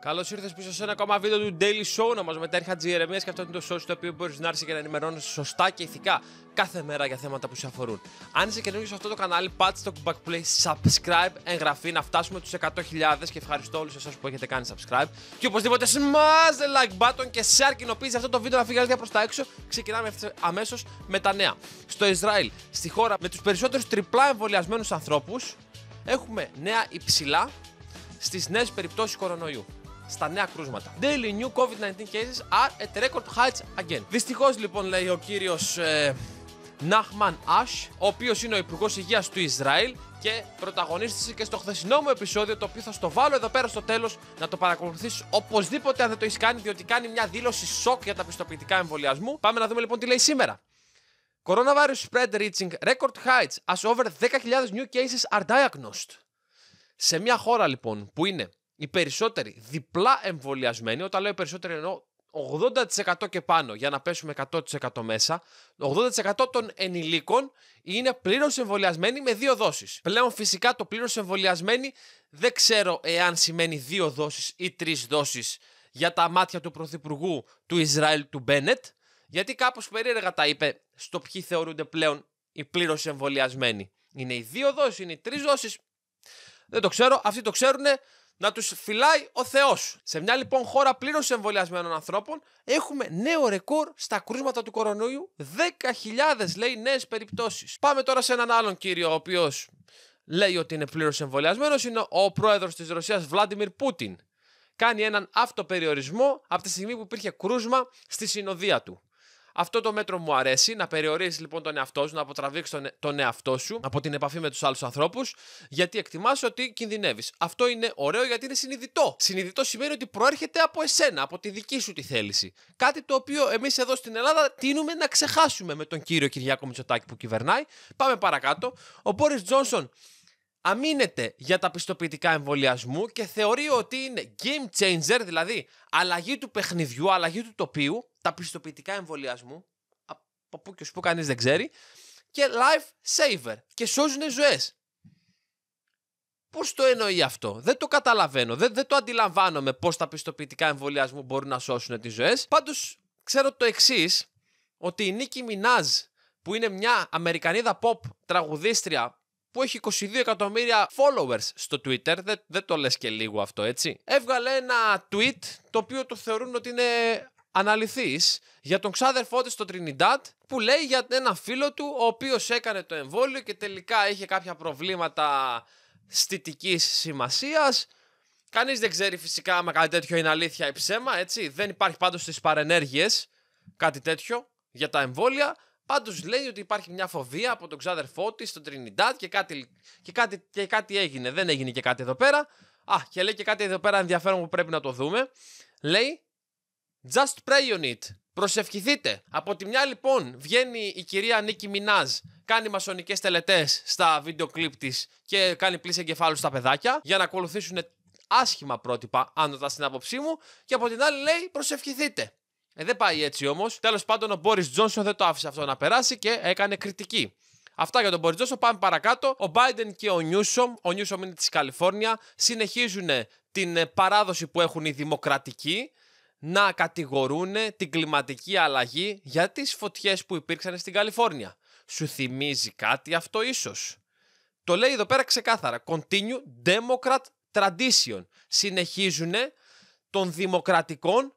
Καλώς ήρθες πίσω σε ένα ακόμα βίντεο του Daily Show. Να μας μετέρχα Ερεμία και αυτό είναι το show στο οποίο μπορείς να έρθεις και να ενημερώνει σωστά και ηθικά κάθε μέρα για θέματα που σε αφορούν. Αν είσαι καινούργιος σε αυτό το κανάλι, πάτε στο κουμπάκι που λέει subscribe, εγγραφή, να φτάσουμε τους 100.000 και ευχαριστώ όλους εσάς που έχετε κάνει subscribe. Και οπωσδήποτε smash the like button και share κοινοποίηση αυτό το βίντεο να φύγει προς τα έξω. Ξεκινάμε αμέσως με τα νέα. Στο Ισραήλ, στη χώρα με τους περισσότερους τριπλά εμβολιασμένους ανθρώπους, έχουμε νέα υψηλά στις νέες περιπτώσεις κορονοϊού στα νέα κρούσματα. Daily new COVID-19 cases are at record heights again. Δυστυχώς λοιπόν λέει ο κύριος ε, Νάχμαν Ασ, ο οποίος είναι ο Υπουργός Υγείας του Ισραήλ και πρωταγωνίστησε και στο χθεσινό μου επεισόδιο, το οποίο θα στο βάλω εδώ πέρα στο τέλος να το παρακολουθήσει οπωσδήποτε αν δεν το έχεις κάνει, διότι κάνει μια δήλωση σοκ για τα πιστοποιητικά εμβολιασμού. Πάμε να δούμε λοιπόν τι λέει σήμερα. Coronavirus spread reaching record heights as over 10.000 new cases are diagnosed. Σε μια χώρα λοιπόν που είναι οι περισσότεροι διπλά εμβολιασμένοι, όταν λέω περισσότεροι εννοώ 80% και πάνω για να πέσουμε 100% μέσα, 80% των ενηλίκων είναι πλήρως εμβολιασμένοι με δύο δόσεις. Πλέον φυσικά το πλήρως εμβολιασμένοι δεν ξέρω εάν σημαίνει δύο δόσεις ή τρεις δόσεις για τα μάτια του Πρωθυπουργού του Ισραήλ του Μπένετ, γιατί κάπως περίεργα τα είπε στο ποιοι θεωρούνται πλέον οι πλήρως εμβολιασμένοι. Είναι οι δύο δόσεις, είναι οι τρεις δόσεις, δεν το ξέρω, αυτοί το ξέρουνε, να τους φυλάει ο Θεός. Σε μια λοιπόν χώρα πλήρως εμβολιασμένων ανθρώπων, έχουμε νέο ρεκόρ στα κρούσματα του κορονοϊού. 10.000 λέει νέες περιπτώσεις. Πάμε τώρα σε έναν άλλον κύριο, ο οποίος λέει ότι είναι πλήρως εμβολιασμένος. Είναι ο πρόεδρος της Ρωσίας, Βλάντιμιρ Πούτιν. Κάνει έναν αυτοπεριορισμό από τη στιγμή που υπήρχε κρούσμα στη συνοδεία του. Αυτό το μέτρο μου αρέσει, να περιορίσει λοιπόν τον εαυτό σου, να αποτραβήξεις τον, ε, τον εαυτό σου από την επαφή με τους άλλους ανθρώπους, γιατί εκτιμάς ότι κινδυνεύεις. Αυτό είναι ωραίο γιατί είναι συνειδητό. Συνειδητό σημαίνει ότι προέρχεται από εσένα, από τη δική σου τη θέληση. Κάτι το οποίο εμείς εδώ στην Ελλάδα τίνουμε να ξεχάσουμε με τον κύριο Κυριάκο Μητσοτάκη που κυβερνάει. Πάμε παρακάτω. Ο Μπόρις Τζόνσον αμήνεται για τα πιστοποιητικά εμβολιασμού και θεωρεί ότι είναι game changer, δηλαδή αλλαγή του παιχνιδιού, αλλαγή του τοπίου, τα πιστοποιητικά εμβολιασμού, από πού και σου πού κανείς δεν ξέρει, και life saver και σώζουν ζωές. Πώς το εννοεί αυτό, Δεν το καταλαβαίνω. Δεν, το αντιλαμβάνομαι πώς τα πιστοποιητικά εμβολιασμού μπορούν να σώσουν τις ζωές. Πάντως, ξέρω το εξής, ότι η Νίκη Μινάζ, που είναι μια Αμερικανίδα pop τραγουδίστρια που έχει 22 εκατομμύρια followers στο Twitter, δεν, δεν το λες και λίγο αυτό έτσι, έβγαλε ένα tweet το οποίο το θεωρούν ότι είναι αναλυθείς για τον ξάδερφό της στο Trinidad που λέει για ένα φίλο του ο οποίος έκανε το εμβόλιο και τελικά είχε κάποια προβλήματα στιτικής σημασίας Κανείς δεν ξέρει φυσικά με κάτι τέτοιο είναι αλήθεια ή ψέμα, έτσι. Δεν υπάρχει πάντως στις παρενέργειες κάτι τέτοιο για τα εμβόλια. Πάντως λέει ότι υπάρχει μια φοβία από τον ξάδερφό της, στον Τρινιντάτ και κάτι, και, κάτι, και κάτι έγινε. Δεν έγινε και κάτι εδώ πέρα. Α, και λέει και κάτι εδώ πέρα ενδιαφέρον που πρέπει να το δούμε. Λέει Just pray on it. Προσευχηθείτε. Από τη μια λοιπόν βγαίνει η κυρία Νίκη Μινάζ, κάνει μασονικές τελετές στα βίντεο κλιπ της και κάνει πλήση εγκεφάλου στα παιδάκια για να ακολουθήσουν άσχημα πρότυπα άνωτα στην άποψή μου και από την άλλη λέει προσευχηθείτε. Ε, δεν πάει έτσι όμως. Τέλος πάντων, ο Μπόρις Τζόνσον δεν το άφησε αυτό να περάσει και έκανε κριτική. Αυτά για τον Μπόρις Τζόνσον. Πάμε παρακάτω. Ο Biden και ο Νιούσομ, ο Νιούσομ είναι της Καλιφόρνια, συνεχίζουν την ε, παράδοση που έχουν οι δημοκρατικοί να κατηγορούν την κλιματική αλλαγή για τις φωτιές που υπήρξαν στην Καλιφόρνια. Σου θυμίζει κάτι αυτό ίσως. Το λέει εδώ πέρα ξεκάθαρα. Continue Democrat Tradition. Συνεχίζουν των δημοκρατικών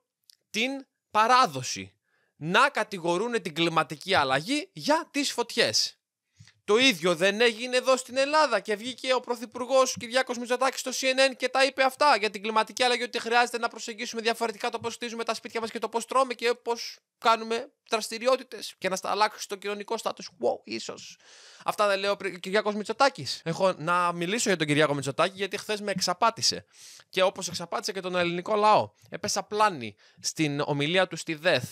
την παράδοση να κατηγορούν την κλιματική αλλαγή για τις φωτιές. Το ίδιο δεν έγινε εδώ στην Ελλάδα και βγήκε ο Πρωθυπουργός Κυριάκος Μητσοτάκης στο CNN και τα είπε αυτά για την κλιματική αλλαγή. Ότι χρειάζεται να προσεγγίσουμε διαφορετικά το πώς χτίζουμε τα σπίτια μας και το πώς τρώμε και πώς κάνουμε δραστηριότητες και να αλλάξει το κοινωνικό στάτους. Wow, ίσως. Αυτά δεν λέω ο Κυριάκος Μητσοτάκης. Έχω να μιλήσω για τον Κυριάκο Μητσοτάκη γιατί χθες με εξαπάτησε. Και όπως εξαπάτησε και τον ελληνικό λαό. Έπεσα πλάνη στην ομιλία του στη ΔΕΘ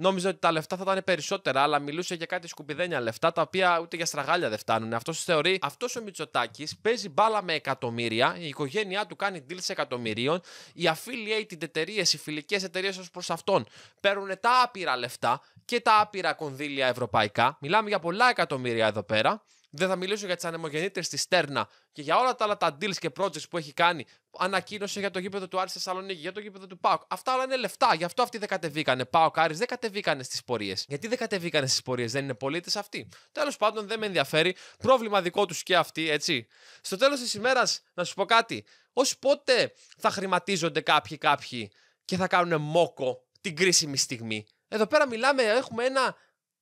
Νόμιζε ότι τα λεφτά θα ήταν περισσότερα, αλλά μιλούσε για κάτι σκουπιδένια λεφτά, τα οποία ούτε για στραγάλια δεν φτάνουν. Αυτό θεωρεί, αυτός ο Μητσοτάκης παίζει μπάλα με εκατομμύρια, η οικογένειά του κάνει deals εκατομμυρίων, οι affiliated εταιρείες, οι φιλικές εταιρείες ως προς αυτόν παίρνουν τα άπειρα λεφτά και τα άπειρα κονδύλια ευρωπαϊκά. Μιλάμε για πολλά εκατομμύρια εδώ πέρα. Δεν θα μιλήσω για τις ανεμογεννήτρε τη Στέρνα και για όλα τα άλλα τα deals και projects που έχει κάνει. Ανακοίνωσε για το γήπεδο του Άρη Θεσσαλονίκη, για το γήπεδο του Πάουκ. Αυτά όλα είναι λεφτά. Γι' αυτό αυτοί δεν κατεβήκανε. Πάουκ Άρη δεν κατεβήκανε στις πορείες. Γιατί δεν κατεβήκανε στις πορείες, δεν είναι πολίτες αυτοί. Τέλος πάντων, δεν με ενδιαφέρει. Πρόβλημα δικό τους και αυτοί, έτσι. Στο τέλος της ημέρας, να σου πω κάτι. Ως πότε θα χρηματίζονται κάποιοι κάποιοι και θα κάνουν μόκο την κρίσιμη στιγμή. Εδώ πέρα μιλάμε, έχουμε ένα.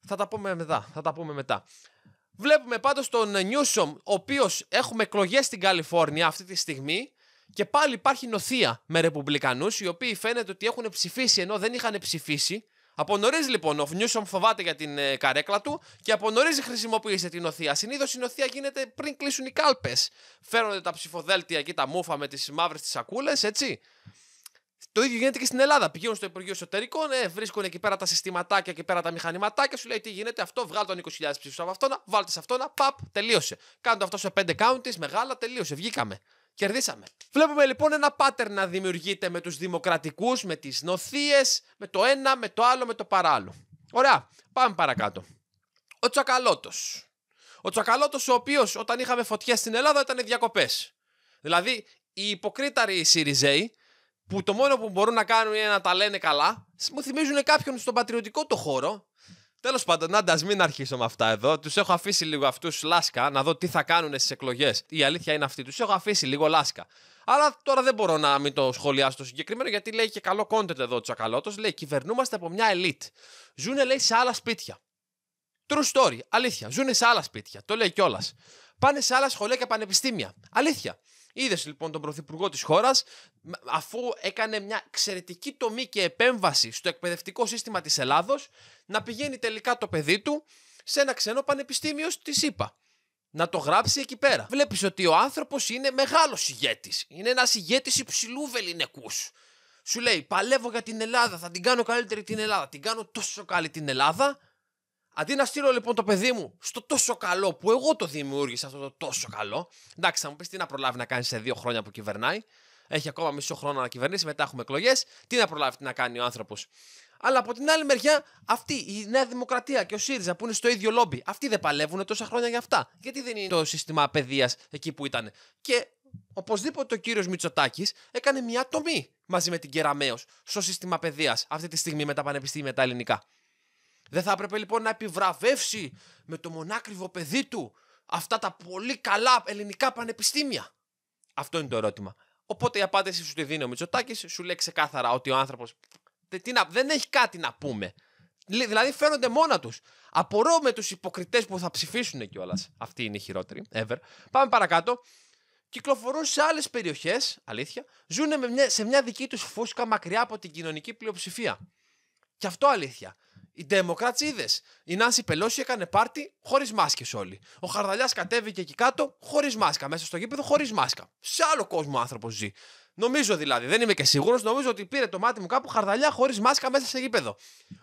Θα τα πούμε μετά. Θα τα πούμε μετά. Βλέπουμε πάντως τον Νιούσομ, ο οποίος έχουμε εκλογές στην Καλιφόρνια αυτή τη στιγμή. Και πάλι υπάρχει νοθεία με ρεπουμπλικανούς, οι οποίοι φαίνεται ότι έχουν ψηφίσει ενώ δεν είχαν ψηφίσει. Από λοιπόν, ο Νιούσομ φοβάται για την ε, καρέκλα του και από νωρίς χρησιμοποίησε την νοθεία. Συνήθως η νοθεία γίνεται πριν κλείσουν οι κάλπες. Φέρονται τα ψηφοδέλτια και τα μούφα με τις μαύρες τις σακούλες, έτσι. Το ίδιο γίνεται και στην Ελλάδα. Πηγαίνουν στο Υπουργείο Εσωτερικών, ε, βρίσκουν εκεί πέρα τα συστηματάκια και πέρα τα μηχανηματάκια. Σου λέει τι γίνεται, αυτό βγάλτε τον 20.000 ψήφους από αυτόνα, βάλτε σε αυτόνα, παπ, τελείωσε. Κάντε αυτό σε 5 counties, μεγάλα, τελείωσε. Βγήκαμε. Κερδίσαμε. Βλέπουμε λοιπόν ένα pattern να δημιουργείται με τους δημοκρατικούς, με τις νοθείες, με το ένα, με το άλλο, με το παράλληλο. Ωραία, πάμε παρακάτω. Ο Τσακαλώτος. Ο Τσακαλώτος, ο οποίος όταν είχαμε φωτιά στην Ελλάδα ήταν διακοπές. Δηλαδή, οι υποκρίταροι οι Σιριζέοι που το μόνο που μπορούν να κάνουν είναι να τα λένε καλά. Μου θυμίζουν κάποιον στον πατριωτικό το χώρο. Τέλος πάντων, άντα, μην αρχίσω με αυτά εδώ. Τους έχω αφήσει λίγο αυτούς λάσκα να δω τι θα κάνουν στις εκλογές. Η αλήθεια είναι αυτή. Τους έχω αφήσει λίγο λάσκα. Αλλά τώρα δεν μπορώ να μην το σχολιάσω το συγκεκριμένο γιατί λέει και καλό content εδώ ο Τσακαλώτος. Λέει: Κυβερνούμαστε από μια ελίτ. Ζούνε, λέει, σε άλλα σπίτια. True story. Αλήθεια. Ζούνε σε άλλα σπίτια. Το λέει κιόλας. Πάνε σε άλλα σχολεία και πανεπιστήμια. Αλήθεια. Είδες λοιπόν τον Πρωθυπουργό της χώρας, αφού έκανε μια εξαιρετική τομή και επέμβαση στο εκπαιδευτικό σύστημα της Ελλάδος, να πηγαίνει τελικά το παιδί του σε ένα ξένο πανεπιστήμιο στη ΣΥΠΑ. Να το γράψει εκεί πέρα. Βλέπεις ότι ο άνθρωπος είναι μεγάλος ηγέτης. Είναι ένας ηγέτης υψηλού βεληνικούς. Σου λέει: Παλεύω για την Ελλάδα, θα την κάνω καλύτερη την Ελλάδα. Την κάνω τόσο καλή την Ελλάδα Αντί να στείλω λοιπόν το παιδί μου στο τόσο καλό που εγώ το δημιούργησα αυτό το τόσο καλό. Εντάξει, θα μου πεις τι να προλάβει να κάνει σε δύο χρόνια που κυβερνάει. Έχει ακόμα μισό χρόνο να κυβερνήσει, μετά έχουμε εκλογές. Τι να προλάβει τι να κάνει ο άνθρωπος. Αλλά από την άλλη μεριά, αυτή η Νέα Δημοκρατία και ο ΣΥΡΙΖΑ που είναι στο ίδιο λόμπι, αυτοί δεν παλεύουν τόσα χρόνια για αυτά. Γιατί δεν είναι το σύστημα παιδείας εκεί που ήταν. Και οπωσδήποτε ο κύριος Μητσοτάκης έκανε μια τομή μαζί με την Κεραμαίο στο σύστημα παιδείας αυτή τη στιγμή με τα πανεπιστήμια τα ελληνικά. Δεν θα έπρεπε λοιπόν να επιβραβεύσει με το μονάκριβο παιδί του αυτά τα πολύ καλά ελληνικά πανεπιστήμια. Αυτό είναι το ερώτημα. Οπότε η απάντηση σου τη δίνει ο Μητσοτάκης, σου λέει ξεκάθαρα ότι ο άνθρωπος δεν έχει κάτι να πούμε. Δηλαδή φαίνονται μόνα τους. Απορώ με τους υποκριτές που θα ψηφίσουν κιόλας. Αυτή είναι η χειρότερη, ever. Πάμε παρακάτω. Κυκλοφορούν σε άλλες περιοχές, αλήθεια, ζουν σε μια δική τους φούσκα μακριά από την κοινωνική πλειοψηφία. Και αυτό αλήθεια. Οι είδες, Η Νάνση Πελώση έκανε πάρτι χωρίς μάσκες όλοι. Ο Χαρδαλιάς κατέβηκε εκεί κάτω χωρίς μάσκα. Μέσα στο γήπεδο χωρίς μάσκα. Σε άλλο κόσμο άνθρωπος ζει. Νομίζω δηλαδή, δεν είμαι και σίγουρος, νομίζω ότι πήρε το μάτι μου κάπου χαρδαλιά χωρίς μάσκα μέσα σε γήπεδο.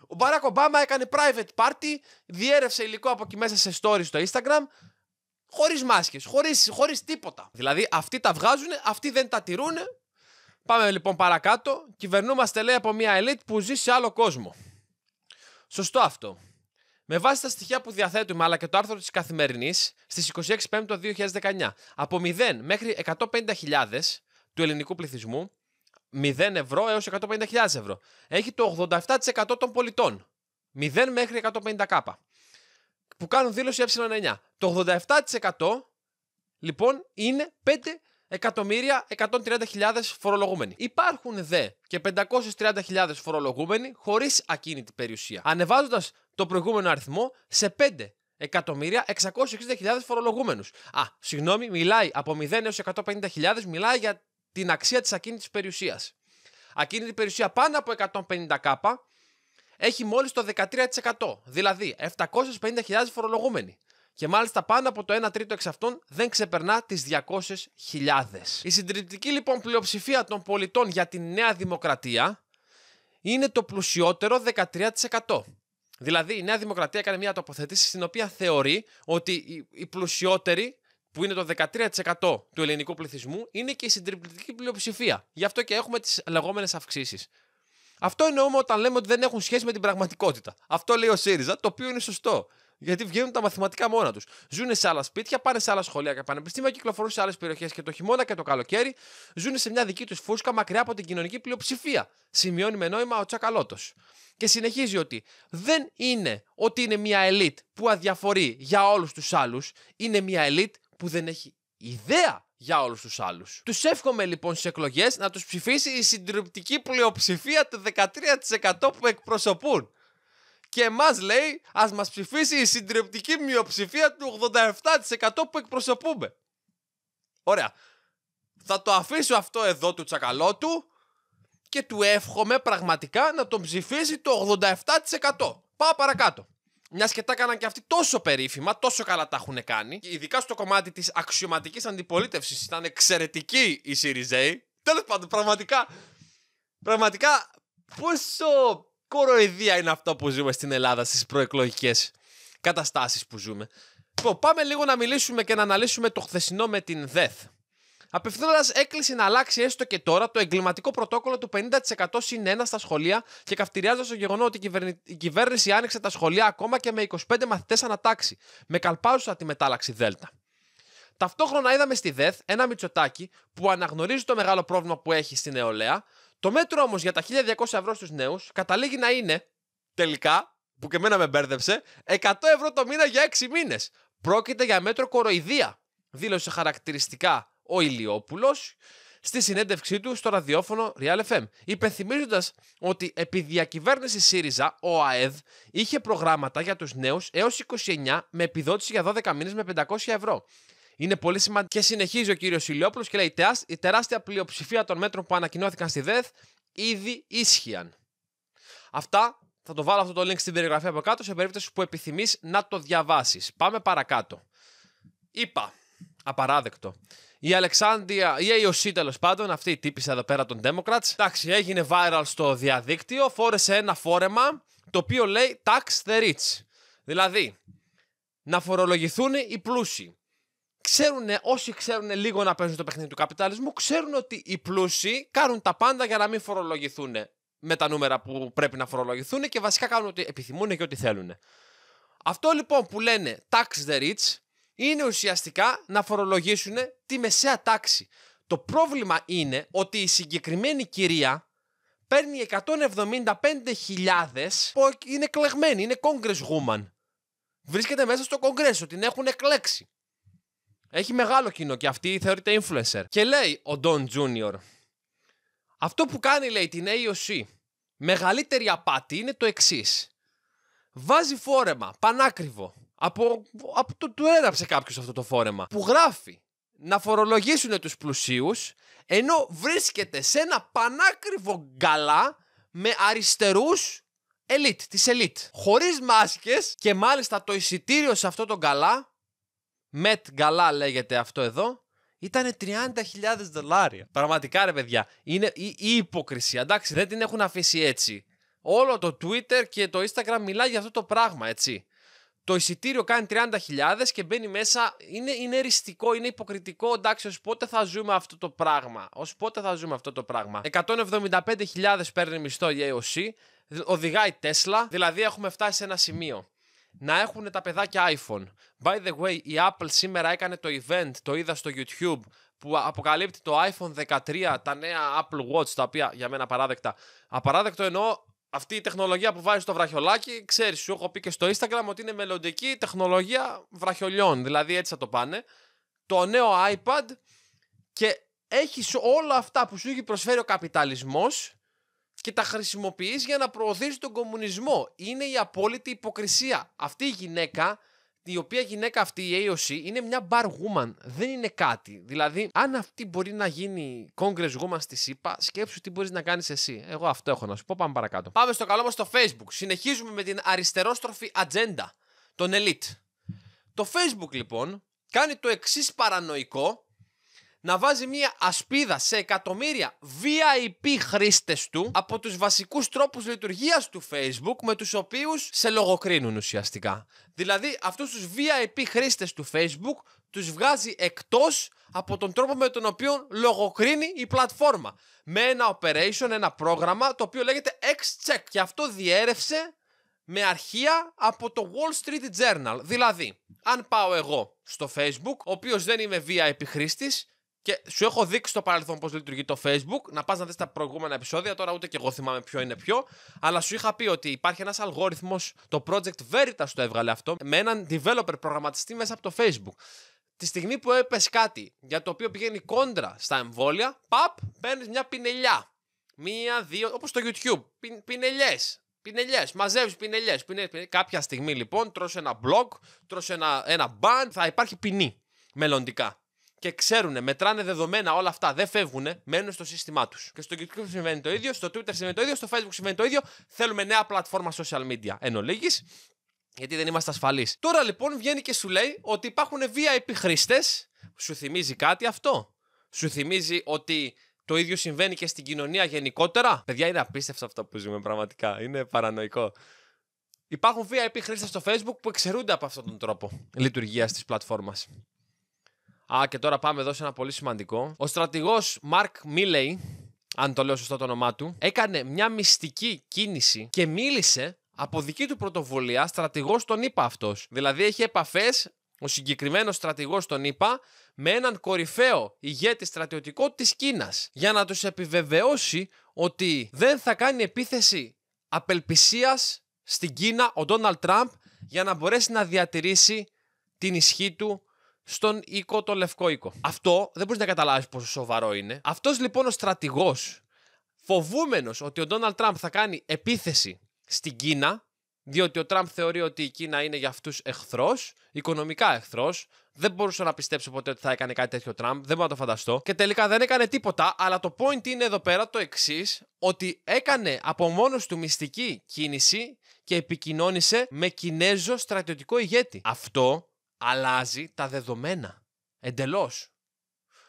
Ο Μπαράκ Ομπάμα έκανε private party, διέρευσε υλικό από εκεί μέσα σε stories στο Instagram, χωρίς μάσκες, χωρίς τίποτα. Δηλαδή αυτοί τα βγάζουν, αυτοί δεν τα τηρούν. Πάμε λοιπόν παρακάτω. Κυβερνούμαστε λέει από μια ελίτ που ζει σε άλλο κόσμο. Σωστό αυτό. Με βάση τα στοιχεία που διαθέτουμε αλλά και το άρθρο της Καθημερινής στις 26 Πέμπτου 2019, από 0 μέχρι 150.000 του ελληνικού πληθυσμού, 0 ευρώ έως 150.000 ευρώ, έχει το 87% των πολιτών. 0 μέχρι 150 κάπα. Που κάνουν δήλωση ε9. Το 87% λοιπόν είναι 5 εκατομμύρια 130.000 φορολογούμενοι. Υπάρχουν δε και 530.000 φορολογούμενοι χωρίς ακίνητη περιουσία. Ανεβάζοντας το προηγούμενο αριθμό σε 5 εκατομμύρια 660.000 φορολογούμενους. Α, συγγνώμη, μιλάει από 0 έως 150.000, μιλάει για την αξία της ακίνητης περιουσίας. Ακίνητη περιουσία πάνω από 150k έχει μόλις το 13%, δηλαδή 750.000 φορολογούμενοι και μάλιστα πάνω από το 1 τρίτο εξ αυτών δεν ξεπερνά τις 200.000. Η συντριπτική λοιπόν πλειοψηφία των πολιτών για τη Νέα Δημοκρατία είναι το πλουσιότερο 13%. Δηλαδή, η Νέα Δημοκρατία έκανε μια τοποθέτηση στην οποία θεωρεί ότι οι πλουσιότεροι, που είναι το 13% του ελληνικού πληθυσμού, είναι και η συντριπτική πλειοψηφία. Γι' αυτό και έχουμε τις λεγόμενες αυξήσεις. Αυτό εννοούμε όταν λέμε ότι δεν έχουν σχέση με την πραγματικότητα. Αυτό λέει ο ΣΥΡΙΖΑ, το οποίο είναι σωστό. Γιατί βγαίνουν τα μαθηματικά μόνα τους. Ζούνε σε άλλα σπίτια, πάνε σε άλλα σχολεία και πανεπιστήμια, κυκλοφορούν σε άλλες περιοχές και το χειμώνα και το καλοκαίρι Ζούνε σε μια δική τους φούσκα μακριά από την κοινωνική πλειοψηφία. Σημειώνει με νόημα ο Τσακαλώτος. Και συνεχίζει ότι δεν είναι ότι είναι μια ελίτ που αδιαφορεί για όλους τους άλλους, είναι μια ελίτ που δεν έχει ιδέα για όλους τους άλλους. Τους εύχομαι λοιπόν στις εκλογές να τους ψηφίσει η συντριπτική πλειοψηφία του 13% που εκπροσωπούν και μας λέει ας μας ψηφίσει η συντριπτική μειοψηφία του 87% που εκπροσωπούμε. Ωραία. Θα το αφήσω αυτό εδώ του τσακαλώτου και του εύχομαι πραγματικά να τον ψηφίσει το 87%. Πάω παρακάτω. Μιας και τα έκαναν και αυτοί τόσο περίφημα, τόσο καλά τα έχουν κάνει. ειδικά στο κομμάτι της αξιωματικής αντιπολίτευσης ήταν εξαιρετική η ΣΥΡΙΖΕΙ. Τέλος πάντων, πραγματικά. Πραγματικά, πόσο κοροϊδία είναι αυτό που ζούμε στην Ελλάδα στις προεκλογικές καταστάσεις που ζούμε. Λοιπόν, πάμε λίγο να μιλήσουμε και να αναλύσουμε το χθεσινό με την ΔΕΘ. Απευθύνοντας έκκληση να αλλάξει έστω και τώρα το εγκληματικό πρωτόκολλο του 50% συν 1 στα σχολεία και καυτηριάζοντας το γεγονό ότι η, κυβέρνηση άνοιξε τα σχολεία ακόμα και με 25 μαθητέ ανατάξει, με καλπάζουσα τη μετάλλαξη Δέλτα. Ταυτόχρονα είδαμε στη ΔΕΘ ένα Μητσοτάκι που αναγνωρίζει το μεγάλο πρόβλημα που έχει στην νεολαία το μέτρο όμως για τα 1200 ευρώ στους νέους καταλήγει να είναι τελικά, που και μένα με μπέρδεψε, 100 ευρώ το μήνα για 6 μήνες. Πρόκειται για μέτρο κοροϊδία, δήλωσε χαρακτηριστικά ο Ηλιοπούλος στη συνέντευξή του στο ραδιόφωνο Real FM, υπενθυμίζοντας ότι επί διακυβέρνησης ΣΥΡΙΖΑ, ο ΑΕΔ είχε προγράμματα για τους νέους έως 29 με επιδότηση για 12 μήνες με 500 ευρώ είναι πολύ σημαντικό. Και συνεχίζει ο κύριος Ηλιόπουλος και λέει: Η τεράστια πλειοψηφία των μέτρων που ανακοινώθηκαν στη ΔΕΘ ήδη ίσχυαν. Αυτά θα το βάλω αυτό το link στην περιγραφή από κάτω σε περίπτωση που επιθυμείς να το διαβάσεις. Πάμε παρακάτω. Είπα, απαράδεκτο. Η Αλεξάνδρεια, η AOC τέλος πάντων, αυτή η τύπησα εδώ πέρα των Democrats. Εντάξει, έγινε viral στο διαδίκτυο, φόρεσε ένα φόρεμα το οποίο λέει tax the rich. Δηλαδή, να φορολογηθούν οι πλούσιοι ξέρουν, όσοι ξέρουν λίγο να παίζουν το παιχνίδι του καπιταλισμού, ξέρουν ότι οι πλούσιοι κάνουν τα πάντα για να μην φορολογηθούν με τα νούμερα που πρέπει να φορολογηθούν και βασικά κάνουν ό,τι επιθυμούν και ό,τι θέλουν. Αυτό λοιπόν που λένε tax the rich είναι ουσιαστικά να φορολογήσουν τη μεσαία τάξη. Το πρόβλημα είναι ότι η συγκεκριμένη κυρία παίρνει 175.000 που είναι κλεγμένη, είναι congresswoman. Βρίσκεται μέσα στο κογκρέσο, την έχουν εκλέξει. Έχει μεγάλο κοινό και αυτή θεωρείται influencer. Και λέει ο Don Junior, αυτό που κάνει λέει την AOC μεγαλύτερη απάτη είναι το εξής. Βάζει φόρεμα, πανάκριβο, από, από το του έγραψε κάποιος αυτό το φόρεμα, που γράφει να φορολογήσουν τους πλουσίους, ενώ βρίσκεται σε ένα πανάκριβο γκαλά με αριστερούς ελίτ, της ελίτ. Χωρίς μάσκες και μάλιστα το εισιτήριο σε αυτό το γκαλά Μετ Γκαλά λέγεται αυτό εδώ. Ήταν 30.000 δολάρια. Πραγματικά ρε παιδιά. Είναι η, υποκρισία. Εντάξει, δεν την έχουν αφήσει έτσι. Όλο το Twitter και το Instagram μιλάει για αυτό το πράγμα, έτσι. Το εισιτήριο κάνει 30.000 και μπαίνει μέσα. Είναι, είναι ριστικό, είναι υποκριτικό. Εντάξει, ως πότε θα ζούμε αυτό το πράγμα. Ως πότε θα ζούμε αυτό το πράγμα. 175.000 παίρνει μισθό η AOC. Οδηγάει Tesla, Δηλαδή, έχουμε φτάσει σε ένα σημείο να έχουν τα παιδάκια iPhone. By the way, η Apple σήμερα έκανε το event, το είδα στο YouTube, που αποκαλύπτει το iPhone 13, τα νέα Apple Watch, τα οποία για μένα απαράδεκτα. Απαράδεκτο εννοώ αυτή η τεχνολογία που βάζει στο βραχιολάκι, ξέρεις, σου έχω πει και στο Instagram ότι είναι μελλοντική τεχνολογία βραχιολιών. Δηλαδή έτσι θα το πάνε. Το νέο iPad και έχεις όλα αυτά που σου έχει προσφέρει ο καπιταλισμός και τα χρησιμοποιείς για να προωθήσεις τον κομμουνισμό. Είναι η απόλυτη υποκρισία. Αυτή η γυναίκα, η οποία γυναίκα αυτή η AOC είναι μια bar woman, δεν είναι κάτι. Δηλαδή, αν αυτή μπορεί να γίνει congress woman στη ΣΥΠΑ, σκέψου τι μπορείς να κάνεις εσύ. Εγώ αυτό έχω να σου πω, πάμε παρακάτω. Πάμε στο καλό μας στο Facebook. Συνεχίζουμε με την αριστερόστροφη ατζέντα τον elite. Το Facebook λοιπόν κάνει το εξής παρανοϊκό να βάζει μια ασπίδα σε εκατομμύρια VIP χρήστες του από τους βασικούς τρόπους λειτουργίας του Facebook με τους οποίους σε λογοκρίνουν ουσιαστικά. Δηλαδή, αυτούς τους VIP χρήστες του Facebook τους βγάζει εκτός από τον τρόπο με τον οποίο λογοκρίνει η πλατφόρμα. Με ένα operation, ένα πρόγραμμα το οποίο λέγεται X-Check και αυτό διέρευσε με αρχεία από το Wall Street Journal. Δηλαδή, αν πάω εγώ στο Facebook, ο οποίος δεν είμαι VIP χρήστης, και σου έχω δείξει στο παρελθόν πώς λειτουργεί το Facebook. Να πας να δεις τα προηγούμενα επεισόδια. Τώρα ούτε και εγώ θυμάμαι ποιο είναι ποιο. Αλλά σου είχα πει ότι υπάρχει ένας αλγόριθμος. Το project Veritas το έβγαλε αυτό. Με έναν developer προγραμματιστή μέσα από το Facebook. Τη στιγμή που έπες κάτι για το οποίο πηγαίνει κόντρα στα εμβόλια, παπ, παίρνεις μια πινελιά. Μία, δύο, όπως στο YouTube. πινελιές. Πινελιές, μαζεύεις πινελιές. Κάποια στιγμή λοιπόν τρώ ένα blog, τρώ ένα, ένα θα υπάρχει ποινή μελλοντικά και ξέρουν, μετράνε δεδομένα όλα αυτά, δεν φεύγουν, μένουν στο σύστημά τους. Και στο YouTube συμβαίνει το ίδιο, στο Twitter συμβαίνει το ίδιο, στο Facebook συμβαίνει το ίδιο. Θέλουμε νέα πλατφόρμα social media. Εν ολίγης, γιατί δεν είμαστε ασφαλείς. Τώρα λοιπόν βγαίνει και σου λέει ότι υπάρχουν VIP χρήστες. Σου θυμίζει κάτι αυτό. Σου θυμίζει ότι το ίδιο συμβαίνει και στην κοινωνία γενικότερα. Παιδιά, είναι απίστευτο αυτό που ζούμε πραγματικά. Είναι παρανοϊκό. Υπάρχουν VIP χρήστες στο Facebook που εξαιρούνται από αυτόν τον τρόπο λειτουργίας της πλατφόρμας. Α, και τώρα πάμε εδώ σε ένα πολύ σημαντικό. Ο στρατηγός Μαρκ Μίλεϊ, αν το λέω σωστό το όνομά του, έκανε μια μυστική κίνηση και μίλησε από δική του πρωτοβουλία. Στρατηγός τον είπα αυτός. Δηλαδή έχει επαφές ο συγκεκριμένος στρατηγός τον είπα με έναν κορυφαίο ηγέτη στρατιωτικό της Κίνας για να τους επιβεβαιώσει ότι δεν θα κάνει επίθεση απελπισίας στην Κίνα ο Ντόναλτ Τραμπ για να μπορέσει να διατηρήσει την ισχύ του στον οίκο, τον λευκό οίκο. Αυτό δεν μπορείς να καταλάβεις πόσο σοβαρό είναι. Αυτός λοιπόν ο στρατηγός, φοβούμενος ότι ο Ντόναλτ Τραμπ θα κάνει επίθεση στην Κίνα, διότι ο Τραμπ θεωρεί ότι η Κίνα είναι για αυτούς εχθρός, οικονομικά εχθρός. Δεν μπορούσα να πιστέψω ποτέ ότι θα έκανε κάτι τέτοιο ο Τραμπ, δεν μπορώ να το φανταστώ. Και τελικά δεν έκανε τίποτα, αλλά το point είναι εδώ πέρα το εξής, ότι έκανε από μόνος του μυστική κίνηση και επικοινώνησε με Κινέζο στρατιωτικό ηγέτη. Αυτό αλλάζει τα δεδομένα. Εντελώς.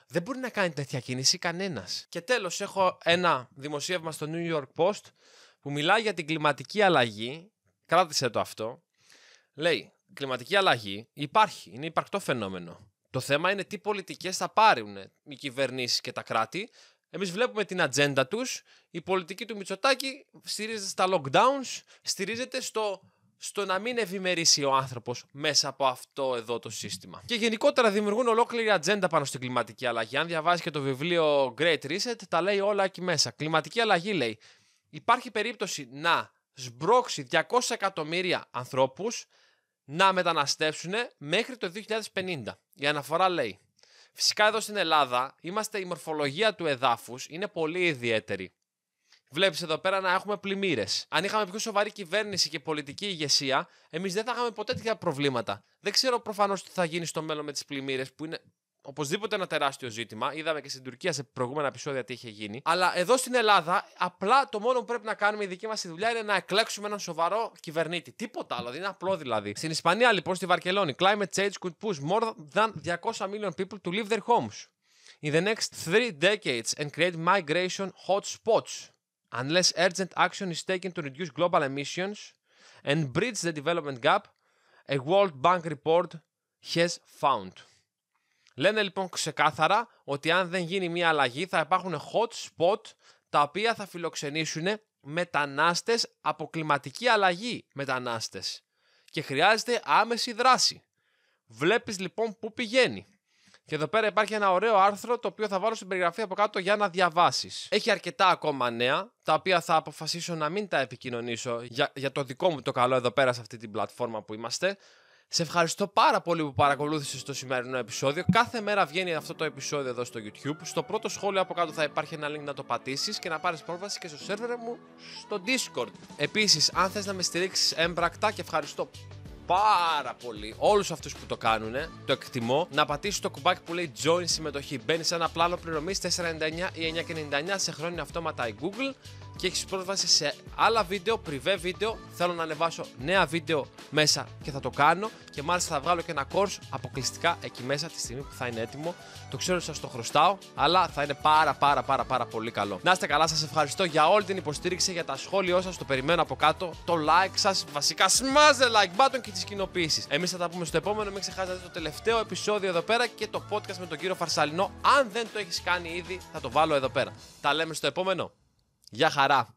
Δεν μπορεί να κάνει τέτοια κίνηση κανένας. Και τέλος, έχω ένα δημοσίευμα στο New York Post που μιλάει για την κλιματική αλλαγή. Κράτησε το αυτό. Λέει, κλιματική αλλαγή υπάρχει, είναι υπαρκτό φαινόμενο. Το θέμα είναι τι πολιτικές θα πάρουν οι κυβερνήσεις και τα κράτη. Εμείς βλέπουμε την ατζέντα τους. Η πολιτική του Μητσοτάκη στηρίζεται στα lockdowns, στηρίζεται στο στο να μην ευημερήσει ο άνθρωπος μέσα από αυτό εδώ το σύστημα. Και γενικότερα δημιουργούν ολόκληρη ατζέντα πάνω στην κλιματική αλλαγή. Αν διαβάζει και το βιβλίο Great Reset, τα λέει όλα εκεί μέσα. Κλιματική αλλαγή λέει. Υπάρχει περίπτωση να σμπρώξει 200 εκατομμύρια ανθρώπους να μεταναστεύσουν μέχρι το 2050. Η αναφορά λέει. Φυσικά εδώ στην Ελλάδα είμαστε η μορφολογία του εδάφους είναι πολύ ιδιαίτερη. Βλέπεις εδώ πέρα να έχουμε πλημμύρες. Αν είχαμε πιο σοβαρή κυβέρνηση και πολιτική ηγεσία, εμείς δεν θα είχαμε ποτέ τέτοια προβλήματα. Δεν ξέρω προφανώς τι θα γίνει στο μέλλον με τις πλημμύρες, που είναι οπωσδήποτε ένα τεράστιο ζήτημα. Είδαμε και στην Τουρκία σε προηγούμενα επεισόδια τι είχε γίνει. Αλλά εδώ στην Ελλάδα, απλά το μόνο που πρέπει να κάνουμε, η δική μας δουλειά είναι να εκλέξουμε έναν σοβαρό κυβερνήτη. Τίποτα άλλο, δεν δηλαδή, είναι απλό δηλαδή. Στην Ισπανία λοιπόν, στη Βαρκελόνη, climate change could push more than 200 million people to leave their homes. In the next three decades and create migration hotspots unless urgent action is taken to reduce global emissions and bridge the development gap, a World Bank report has found. Λένε λοιπόν ξεκάθαρα ότι αν δεν γίνει μια αλλαγή θα υπάρχουν hot spot τα οποία θα φιλοξενήσουν μετανάστες από κλιματική αλλαγή μετανάστες και χρειάζεται άμεση δράση. Βλέπεις λοιπόν πού πηγαίνει. Και εδώ πέρα υπάρχει ένα ωραίο άρθρο το οποίο θα βάλω στην περιγραφή από κάτω για να διαβάσεις. Έχει αρκετά ακόμα νέα, τα οποία θα αποφασίσω να μην τα επικοινωνήσω για, για το δικό μου το καλό εδώ πέρα σε αυτή την πλατφόρμα που είμαστε. Σε ευχαριστώ πάρα πολύ που παρακολούθησες το σημερινό επεισόδιο. Κάθε μέρα βγαίνει αυτό το επεισόδιο εδώ στο YouTube. Στο πρώτο σχόλιο από κάτω θα υπάρχει ένα link να το πατήσεις και να πάρεις πρόσβαση και στο σερβερ μου στο Discord. Επίσης, αν θες να με στηρίξεις έμπρακτα και ευχαριστώ πάρα πολύ όλους αυτούς που το κάνουν, το εκτιμώ, να πατήσει το κουμπάκι που λέει Join συμμετοχή. Μπαίνει σε ένα πλάνο πληρωμή 4,99 ή 9,99 σε χρόνια αυτόματα η Google και έχεις πρόσβαση σε άλλα βίντεο, Πριβέ βίντεο. Θέλω να ανεβάσω νέα βίντεο μέσα και θα το κάνω και μάλιστα θα βγάλω και ένα course αποκλειστικά εκεί μέσα τη στιγμή που θα είναι έτοιμο. Το ξέρω ότι σας το χρωστάω, αλλά θα είναι πάρα πάρα πάρα πάρα πολύ καλό. Να είστε καλά, σας ευχαριστώ για όλη την υποστήριξη, για τα σχόλιά σας, το περιμένω από κάτω, το like σας, βασικά smash the like button και τις κοινοποίησεις. Εμείς θα τα πούμε στο επόμενο, μην ξεχάσετε το τελευταίο επεισόδιο εδώ πέρα και το podcast με τον κύριο Φαρσαλινό. Αν δεν το έχεις κάνει ήδη, θα το βάλω εδώ πέρα. Τα λέμε στο επόμενο. Γεια χαρά!